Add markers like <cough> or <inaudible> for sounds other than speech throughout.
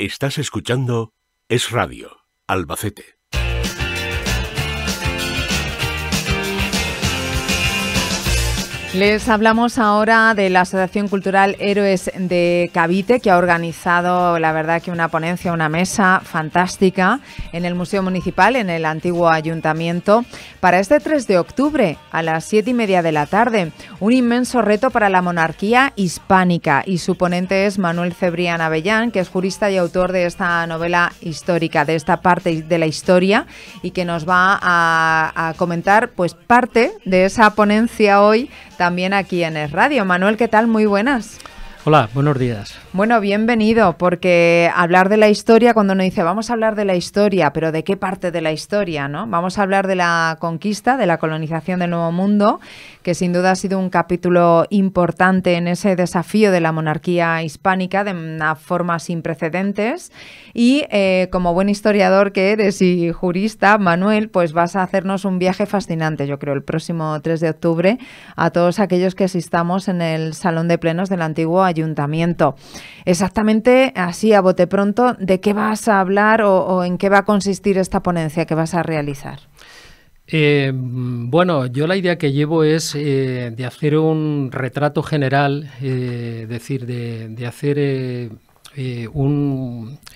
Estás escuchando Es Radio, Albacete. Les hablamos ahora de la Asociación Cultural Héroes de Cavite, que ha organizado, la verdad, que una ponencia, una mesa fantástica en el Museo Municipal, en el antiguo Ayuntamiento, para este 3 de octubre a las 7 y media de la tarde. Un inmenso reto para la monarquía hispánica. Y su ponente es Manuel Cebrián Avellán, que es jurista y autor de esta novela histórica, de esta parte de la historia, y que nos va a, a comentar, pues, parte de esa ponencia hoy también aquí en Es Radio. Manuel, ¿qué tal? Muy buenas. Hola, buenos días. Bueno, bienvenido, porque hablar de la historia, cuando nos dice vamos a hablar de la historia, pero ¿de qué parte de la historia? ¿no? Vamos a hablar de la conquista, de la colonización del Nuevo Mundo, que sin duda ha sido un capítulo importante en ese desafío de la monarquía hispánica de una forma sin precedentes. Y eh, como buen historiador que eres y jurista, Manuel, pues vas a hacernos un viaje fascinante, yo creo, el próximo 3 de octubre, a todos aquellos que asistamos en el Salón de Plenos del antiguo ayuntamiento. Exactamente así, a bote pronto, ¿de qué vas a hablar o, en qué va a consistir esta ponencia que vas a realizar? Eh, bueno, yo la idea que llevo es eh, de hacer un retrato general, eh, es decir, de, hacer es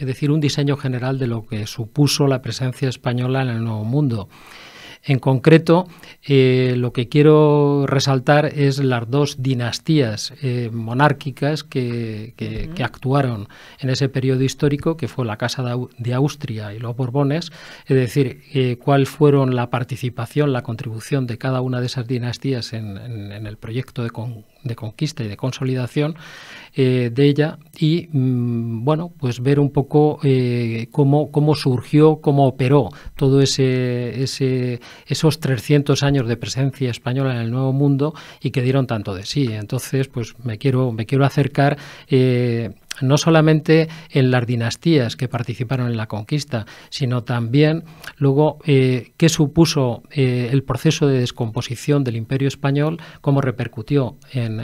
decir, un diseño general de lo que supuso la presencia española en el Nuevo Mundo. En concreto, eh, lo que quiero resaltar es las dos dinastías eh, monárquicas que, actuaron en ese periodo histórico, que fue la Casa de Austria y los Borbones, es decir, eh, cuál fueron la participación, la contribución de cada una de esas dinastías en, el proyecto de con, de conquista y de consolidación eh, de ella y mm, bueno pues ver un poco eh, cómo, cómo surgió cómo operó todo ese, ese, esos 300 años de presencia española en el nuevo mundo y que dieron tanto de sí entonces pues me quiero me quiero acercar eh, no solamente en las dinastías que participaron en la conquista, sino también luego eh, qué supuso eh, el proceso de descomposición del imperio español, cómo repercutió en,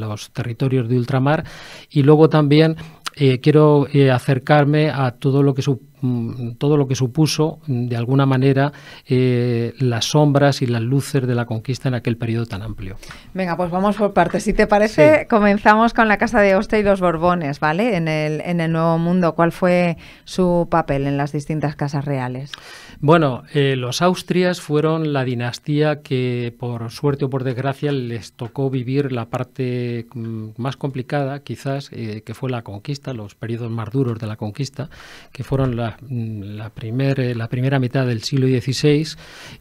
los territorios de ultramar y luego también eh, quiero acercarme a todo lo que Mm, todo lo que supuso, mm, de alguna manera, eh, las sombras y las luces de la conquista en aquel periodo tan amplio. Venga, pues vamos por partes. Si te parece, comenzamos con la Casa de Oste y los Borbones, ¿vale? En el, en el Nuevo Mundo, ¿cuál fue su papel en las distintas casas reales? Bueno, eh, los Austrias fueron la dinastía que, por suerte o por desgracia, les tocó vivir la parte mm, más complicada, quizás, eh, que fue la conquista, los periodos más duros de la conquista, que fueron las la, eh, la primera mitad del siglo XVI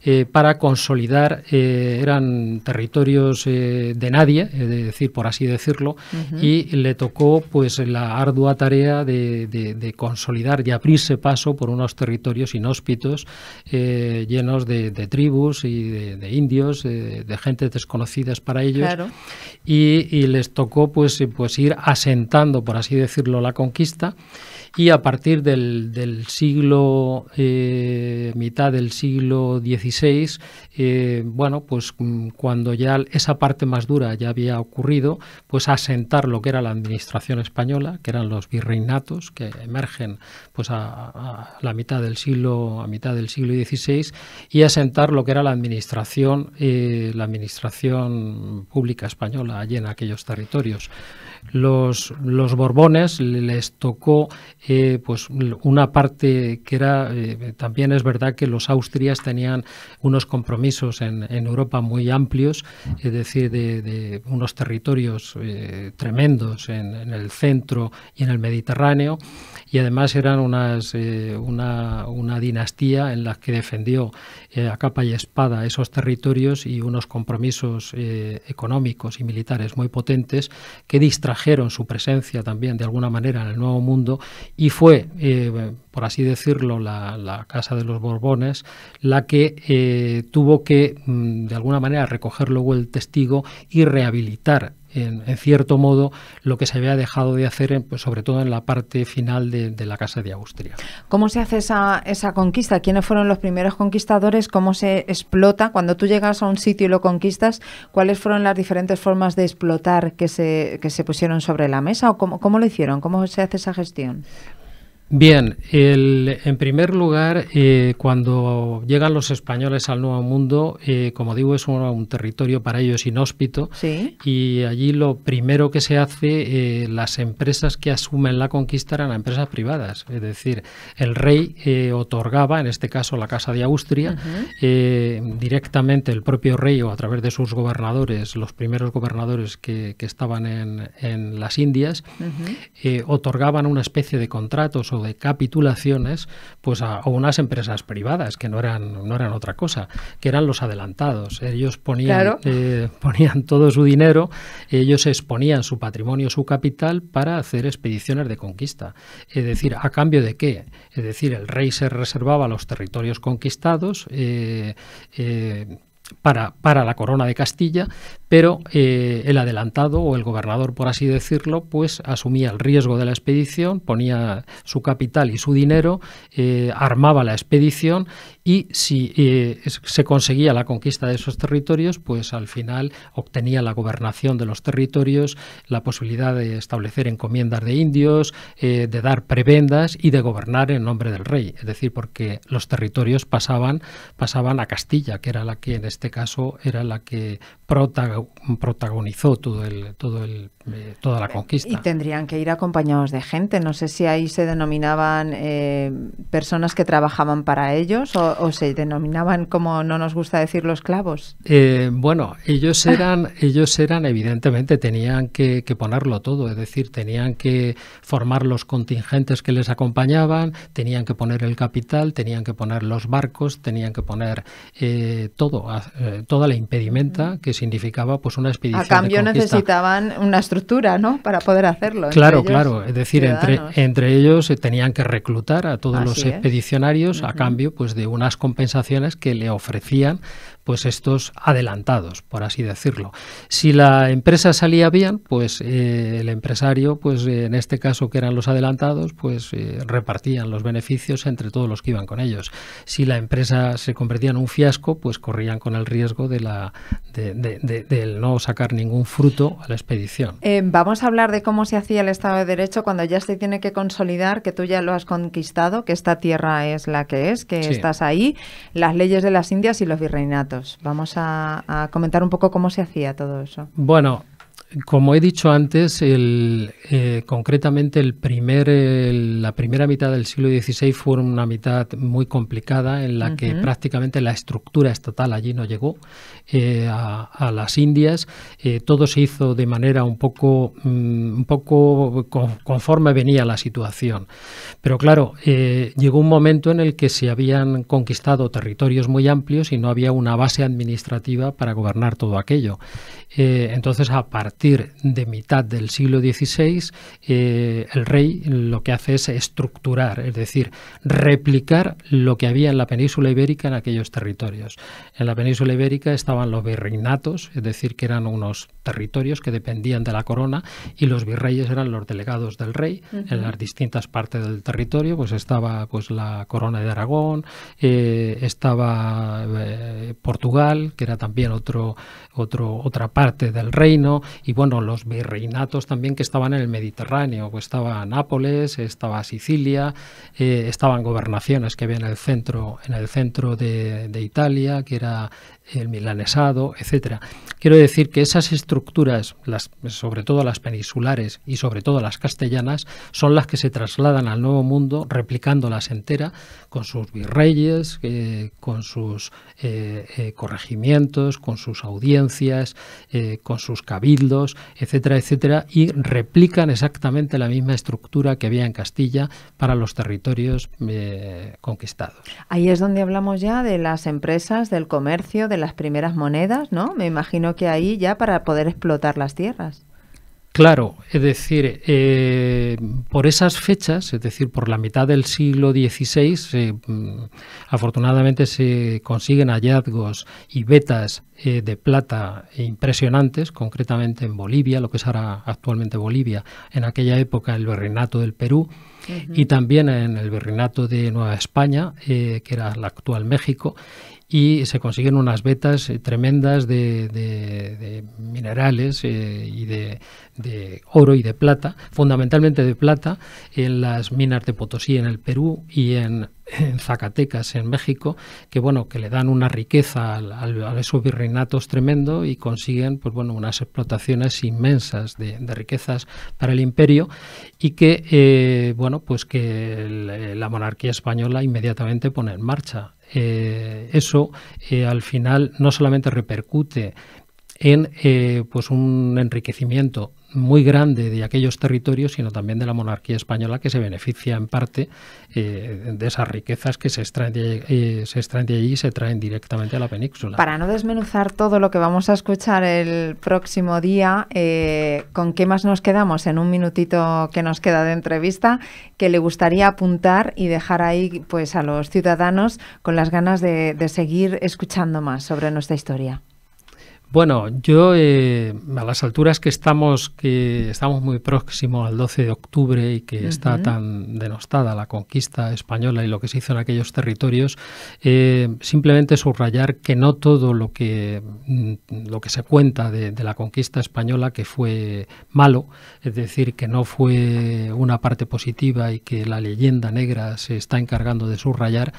eh, para consolidar, eh, eran territorios de nadie, es decir, por así decirlo, y le tocó pues la ardua tarea de, de, consolidar y abrirse paso por unos territorios inhóspitos, llenos de, tribus y de, indios, de gentes desconocidas para ellos, y, les tocó pues, pues ir asentando, por así decirlo, la conquista y a partir del, siglo, eh, mitad del siglo XVI, eh, bueno, pues mm, cuando ya esa parte más dura ya había ocurrido, pues asentar lo que era la administración española, que eran los virreinatos que emergen pues a, la mitad del siglo, a mitad del siglo XVI, y asentar lo que era la administración, eh, la administración pública española allí en aquellos territorios los, los Borbones les tocó eh, pues una parte que era, eh, también es verdad que los Austrias tenían unos compromisos en, Europa muy amplios, es decir, de, unos territorios eh, tremendos en, el centro y en el Mediterráneo, y además eran unas, una, una, dinastía en la que defendió a capa y espada esos territorios y unos compromisos económicos y militares muy potentes que distrajeron en su presencia también de alguna manera en el Nuevo Mundo y fue, eh, por así decirlo, la, Casa de los Borbones la que eh, tuvo que, mm, de alguna manera, recoger luego el testigo y rehabilitar en, cierto modo, lo que se había dejado de hacer, pues, sobre todo en la parte final de, la Casa de Austria. ¿Cómo se hace esa, esa conquista? ¿Quiénes fueron los primeros conquistadores? ¿Cómo se explota? Cuando tú llegas a un sitio y lo conquistas, ¿cuáles fueron las diferentes formas de explotar que se, que se pusieron sobre la mesa? ¿O cómo, cómo lo hicieron? ¿Cómo se hace esa gestión? Bien, en primer lugar, eh, cuando llegan los españoles al Nuevo Mundo, eh, como digo, es un, territorio para ellos inhóspito y allí lo primero que se hace, eh, las empresas que asumen la conquista eran empresas privadas, es decir, el rey otorgaba, en este caso la Casa de Austria, directamente el propio rey o a través de sus gobernadores, los primeros gobernadores que, estaban en, las Indias, otorgaban una especie de contratos de capitulaciones pues a, unas empresas privadas que no eran, no eran otra cosa, que eran los adelantados. Ellos ponían, eh, <laughs> ponían todo su dinero, ellos exponían su patrimonio, su capital para hacer expediciones de conquista. Es decir, ¿a cambio de qué? Es decir, el rey se reservaba los territorios conquistados. Eh, eh, para, para, la corona de Castilla, pero eh, el adelantado o el gobernador, por así decirlo, pues asumía el riesgo de la expedición, ponía su capital y su dinero, eh, armaba la expedición y si eh, se conseguía la conquista de esos territorios, pues al final obtenía la gobernación de los territorios, la posibilidad de establecer encomiendas de indios, de dar prebendas y de gobernar en nombre del rey, es decir, porque los territorios pasaban, pasaban a Castilla, que era la que en este caso era la que protagonizaba protagonizó todo el, todo eh, toda la conquista. Y tendrían que ir acompañados de gente. No sé si ahí se denominaban eh, personas que trabajaban para ellos o, se denominaban, como no nos gusta decir, los clavos. Eh, bueno, ellos eran, <laughs> ellos eran, evidentemente, tenían que ponerlo todo. Es decir, tenían que formar los contingentes que les acompañaban, tenían que poner el capital, tenían que poner los barcos, tenían que poner todo, toda la impedimenta que significaba pues una expedición. A cambio necesitaban una estructura, ¿no? Para poder hacerlo. Claro, claro. Es decir, entre, entre ellos eh, tenían que reclutar a todos los expedicionarios a cambio pues de unas compensaciones que le ofrecían pues estos adelantados, por así decirlo. Si la empresa salía bien, pues eh, el empresario, pues en este caso que eran los adelantados, pues eh, repartían los beneficios entre todos los que iban con ellos. Si la empresa se convertía en un fiasco, pues corrían con el riesgo de la de, del no sacar ningún fruto a la expedición. Eh, vamos a hablar de cómo se hacía el Estado de Derecho cuando ya se tiene que consolidar que tú ya lo has conquistado, que esta tierra es la que es, que estás ahí, las leyes de las Indias y los virreinatos. Vamos a, a comentar un poco cómo se hacía todo eso. Bueno, como he dicho antes, eh, concretamente el primer, la primera mitad del siglo XVI fue una mitad muy complicada en la que prácticamente la estructura estatal allí no llegó eh, a, las Indias. Eh, todo se hizo de manera un poco, mm, un poco conforme venía la situación. Pero claro, llegó un momento en el que se habían conquistado territorios muy amplios y no había una base administrativa para gobernar todo aquello. entonces, a partir de mitad del siglo XVI, eh, el rey lo que hace es estructurar, es decir, replicar lo que había en la península ibérica en aquellos territorios. En la península ibérica estaban los virreinatos, es decir, que eran unos territorios que dependían de la corona y los virreyes eran los delegados del rey en las distintas partes del territorio, pues estaba pues la corona de Aragón, eh, estaba eh, Portugal, que era también otro, otra parte del reino, y bueno, los virreinatos también que estaban en el Mediterráneo, estaba Nápoles, estaba Sicilia, eh, estaban gobernaciones que había en el centro, en el centro de, Italia, que era el milanesado, etcétera. Quiero decir que esas estructuras, sobre todo las peninsulares y sobre todo las castellanas, son las que se trasladan al Nuevo Mundo replicándolas entera con sus virreyes, eh, con sus eh, corregimientos, con sus audiencias, con sus cabildos etcétera, etcétera, y replican exactamente la misma estructura que había en Castilla para los territorios eh, conquistados. Ahí es donde hablamos ya de las empresas, del comercio, de las primeras monedas, ¿no? Me imagino que ahí ya para poder explotar las tierras. Claro, es decir, eh, por esas fechas, es decir, por la mitad del siglo XVI, mm, afortunadamente se consiguen hallazgos y vetas eh, de plata impresionantes, concretamente en Bolivia, lo que es ahora actualmente Bolivia, en aquella época el virreinato del Perú, y también en el virreinato de Nueva España, eh, que era el actual México, y se consiguen unas vetas eh, tremendas de, minerales eh, y de, oro y de plata, fundamentalmente de plata, en las minas de Potosí, en el Perú y en, Zacatecas, en México, que bueno, que le dan una riqueza al, a esos virreinatos tremendo y consiguen pues bueno, unas explotaciones inmensas de, riquezas para el imperio y que eh, bueno, pues que la monarquía española inmediatamente pone en marcha eh, eso eh, al final no solamente repercute en eh, pues un enriquecimiento muy grande de aquellos territorios, sino también de la monarquía española que se beneficia en parte eh, de esas riquezas que se extraen de, eh, se extraen de allí y se traen directamente a la península. Para no desmenuzar todo lo que vamos a escuchar el próximo día, eh, ¿con qué más nos quedamos en un minutito que nos queda de entrevista que le gustaría apuntar y dejar ahí pues a los ciudadanos con las ganas de seguir escuchando más sobre nuestra historia? Bueno, yo eh, a las alturas que estamos, que estamos muy próximos al 12 de octubre y que está tan denostada la conquista española y lo que se hizo en aquellos territorios, eh, simplemente subrayar que no todo lo que, mm, lo que se cuenta de, la conquista española que fue malo, es decir, que no fue una parte positiva y que la leyenda negra se está encargando de subrayar,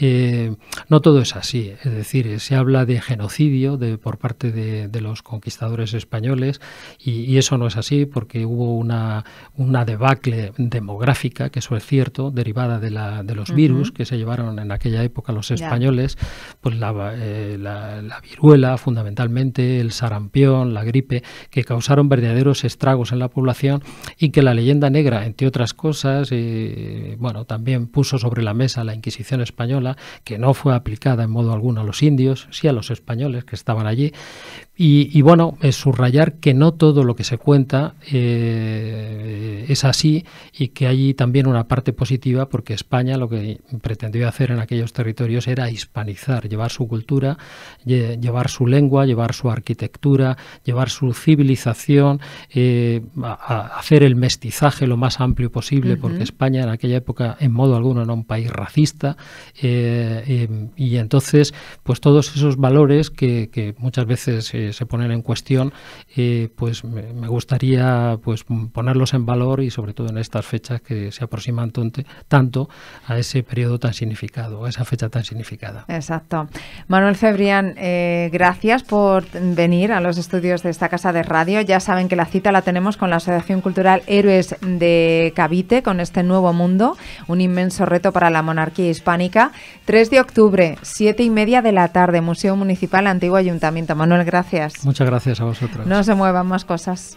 eh, no todo es así. Es decir, se habla de genocidio de, por parte de de, los conquistadores españoles y, eso no es así porque hubo una, una debacle demográfica, que eso es cierto, derivada de, la, de los virus que se llevaron en aquella época los españoles, pues eh, la, viruela fundamentalmente, el sarampión, la gripe, que causaron verdaderos estragos en la población y que la leyenda negra, entre otras cosas, eh, bueno, también puso sobre la mesa la Inquisición española, que no fue aplicada en modo alguno a los indios, sí a los españoles que estaban allí, y, bueno, es eh, subrayar que no todo lo que se cuenta eh, es así y que hay también una parte positiva porque España lo que pretendió hacer en aquellos territorios era hispanizar, llevar su cultura, llevar su lengua, llevar su arquitectura, llevar su civilización, eh, hacer el mestizaje lo más amplio posible porque España en aquella época en modo alguno era un país racista y entonces pues todos esos valores que muchas veces se ponen en cuestión, eh, pues me, gustaría pues ponerlos en valor y sobre todo en estas fechas que se aproximan tanto a ese periodo tan significado, a esa fecha tan significada. Exacto. Manuel Febrián, eh, gracias por venir a los estudios de esta casa de radio. Ya saben que la cita la tenemos con la Asociación Cultural Héroes de Cavite, con este nuevo mundo, un inmenso reto para la monarquía hispánica. 3 de octubre, 7 y media de la tarde, Museo Municipal Antiguo Ayuntamiento. Manuel gracias. Muchas gracias a vosotros. No se muevan más cosas.